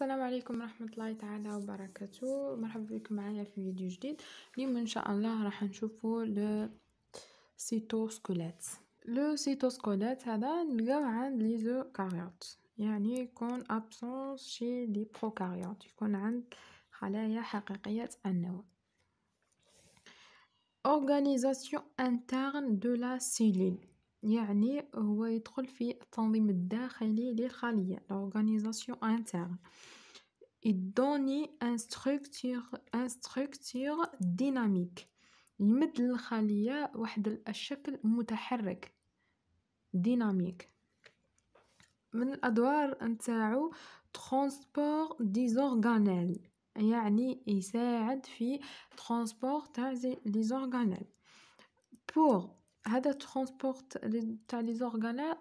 السلام عليكم ورحمة الله تعالى وبركاته مرحبا بكم معايا في فيديو جديد اليوم ان شاء الله راح نشوفو لو سيتوسكولات لو سيتوسكولات هذا نلقاو عند لي زوكاريوت يعني يكون ابسونس شي دي بروكاريوت يكون عند خلايا حقيقية النوى اورغانيزاسيون انترن دو la يعني هو يدخل في التنظيم الداخلي للخلية لورغانيزاسيون انترن يدوني donne un ديناميك يمد للخلية واحد الشكل متحرك ديناميك من الأدوار نتاعو ترونسبور دي زورغانيل يعني يساعد في ترونسبور تاع لي زورغانيل بور هذا ترونسبورت تاع لي زورغان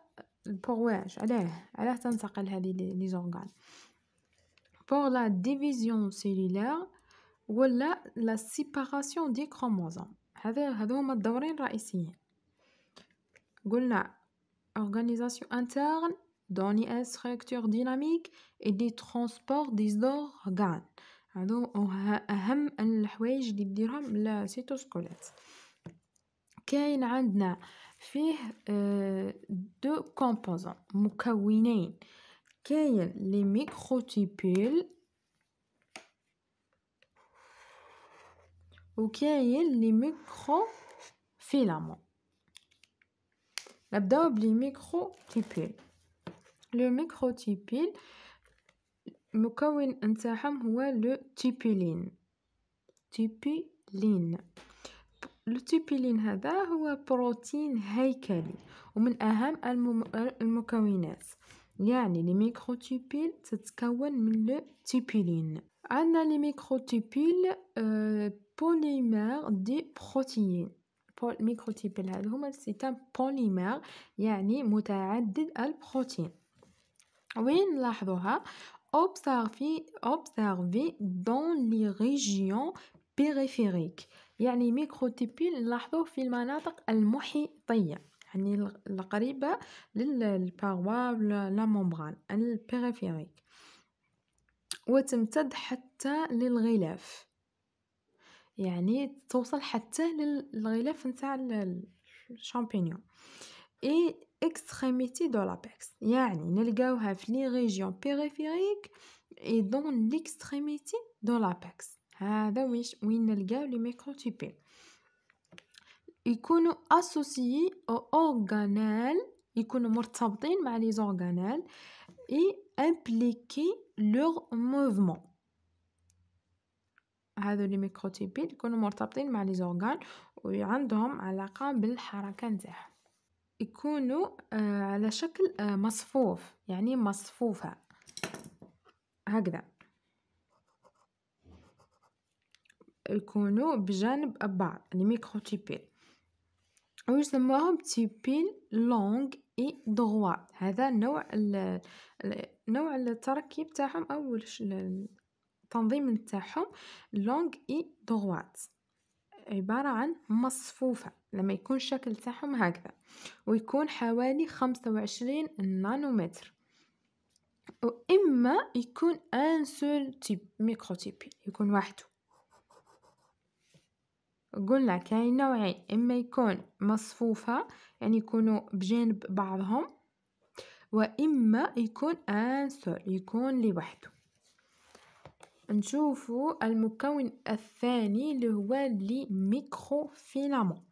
بور واش علاه علاه تنتقل هذه لي زورغان بور لا ديفيزيون سيلولار ولا لا سيباراسيون دي كروموزوم هذا هذو هما الدورين الرئيسيين قلنا organisation interne dans les إيه structures dynamiques et des transports des organes هذو أه- اهم الحوايج اللي ديرهم لا سيتوسكولات كاين عندنا فيه آه، دو كومبوزون مكونين كاين لي ميكروتيبول وكاين لي ميكرو فيلامون نبداو بلي ميكروتيبول لو ميكروتيبول المكون نتاعهم هو لو تيبيلين تيبيلين التوبيلين هذا هو بروتين هيكلي ومن أهم المكونات يعني لي تتكون من التوبيلين عندنا لي ميكروتوبيل بوليمر آه، دي بروتيين ميكروتوبيل هذا هما سيتام بوليمر يعني متعدد البروتين وين نلاحظوها observée observée dans les régions périphériques يعني ميكروتيبيل نلاحظوه في المناطق المحيطية يعني القريبة للباروا لا مومبران البيريفيريك وتمتد حتى للغلاف يعني توصل حتى للغلاف نتاع الشامبينيون اي اكستريميتي دو لابيكس يعني نلقاوها في لي ريجيون بيريفيريك اي دون ليكستريميتي دو لابيكس هذا وين نلقاو لي ميكروتيبين يكونوا اسوسي او اورغانيل يكونوا مرتبطين مع لي زورغانيل اي امبليكي لور موفمون هذو لي ميكروتيبي يكونوا مرتبطين مع لي زورغان وعندهم علاقه بالحركه نتاعهم يكونوا آه، على شكل آه، مصفوف يعني مصفوفه هكذا يكونوا بجانب بعض لي يعني ميكرو تيبين ويسموهم تيبين لونغ اي دغوا هذا نوع الـ الـ نوع التركيب تاعهم او التنظيم تاعهم لونغ اي دغوا عبارة عن مصفوفة لما يكون الشكل تاعهم هكذا ويكون حوالي خمسة وعشرين نانومتر وإما يكون ان سول تيب ميكرو تيبي يكون وحده قلنا كاين نوعين إما يكون مصفوفة يعني يكونوا بجانب بعضهم وإما يكون أنسول يكون لوحده نشوفوا المكون الثاني اللي هو لي ميكرو فيلامون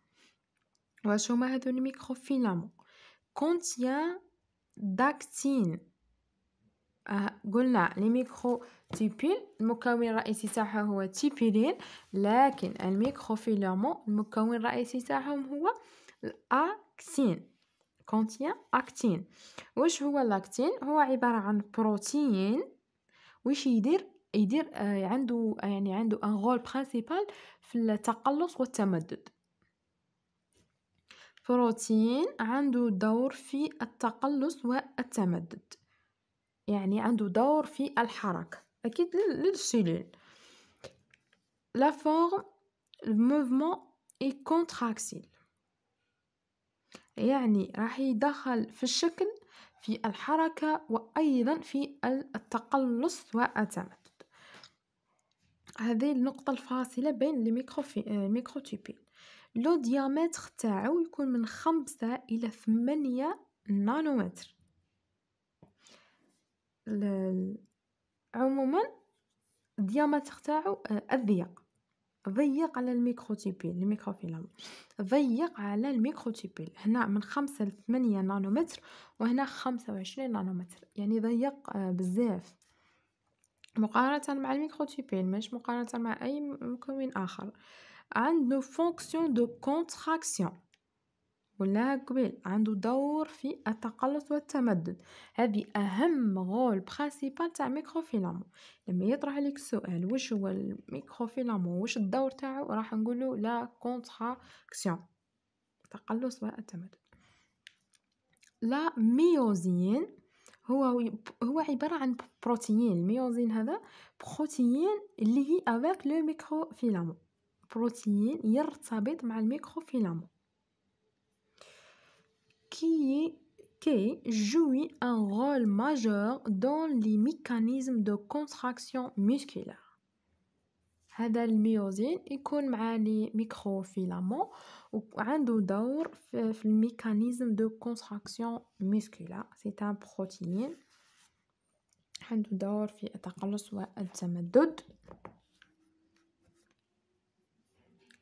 واش هما هادو الميكرو فيلامون كونتيان داكتين قلنا لي ميكرو تيبيل المكون الرئيسي تاعها هو تيبيلين لكن الميكرو فيلامون المكون الرئيسي تاعهم هو الاكسين كونتيان اكتين واش هو الاكتين هو عباره عن بروتين واش يدير يدير آه، عنده يعني عنده ان رول برينسيبال في التقلص والتمدد بروتين عنده دور في التقلص والتمدد يعني عنده دور في الحركة أكيد للسيلول لا فورم الموفمون اي كونتراكسيل يعني راح يدخل في الشكل في الحركة وأيضا في التقلص والتمدد هذه النقطة الفاصلة بين الميكرو تيبي الميكروتيبين لو ديامتر تاعو يكون من خمسة إلى ثمانية نانومتر عموما الديامتر تاعو آه، الضيق ضيق على الميكروتيبيل الميكروفيلم ضيق على الميكروتيبيل هنا من خمسة لثمانية نانومتر وهنا خمسة وعشرين نانومتر يعني ضيق آه، بزاف مقارنة مع الميكروتيبيل مش مقارنة مع أي مكون آخر عنده فونكسيون دو كونتراكسيون قلناها قبل عنده دور في التقلص والتمدد هذه اهم غول برينسيبال تاع ميكروفيلامو لما يطرح عليك السؤال واش هو الميكروفيلامو واش الدور تاعو راح نقولو لا كونتراكسيون التقلص والتمدد لا ميوزين هو هو عباره عن بروتين الميوزين هذا بروتين اللي هي افاك لو بروتين يرتبط مع الميكروفيلامو qui qui jouit un rôle majeur dans les mécanismes de contraction musculaire. هذا الميوزين يكون مع لي ميكروفيلامون وعنده دور في الميكانيزم دو كونتراكسيون موسكولا سي ان بروتين عنده دور في التقلص والتمدد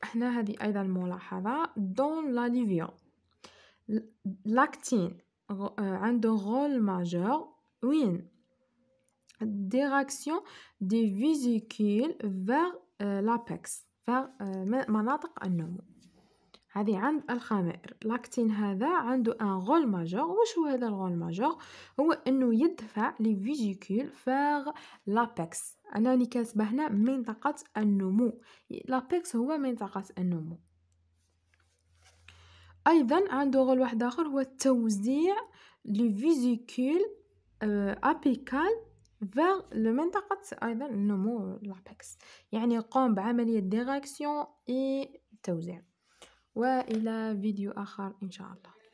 هنا هذه ايضا ملاحظه دون لا لاليفيون لاكتين عنده رول ماجور وين ديراكسيون دي فيزيكول فيغ لابكس فيغ مناطق النمو هذه عند الخمائر لاكتين هذا عنده ان رول ماجور واش هو هذا الرول ماجور هو انه يدفع لي فيزيكول فاغ لابكس انا كاتبه هنا منطقه النمو لابكس هو منطقه النمو ايضا عنده غول واحد اخر هو توزيع لي فيزيكول ابيكال فيغ لمنطقة أيضا النمو لابكس يعني يقوم بعملية ديغاكسيون إي توزيع وإلى فيديو آخر إن شاء الله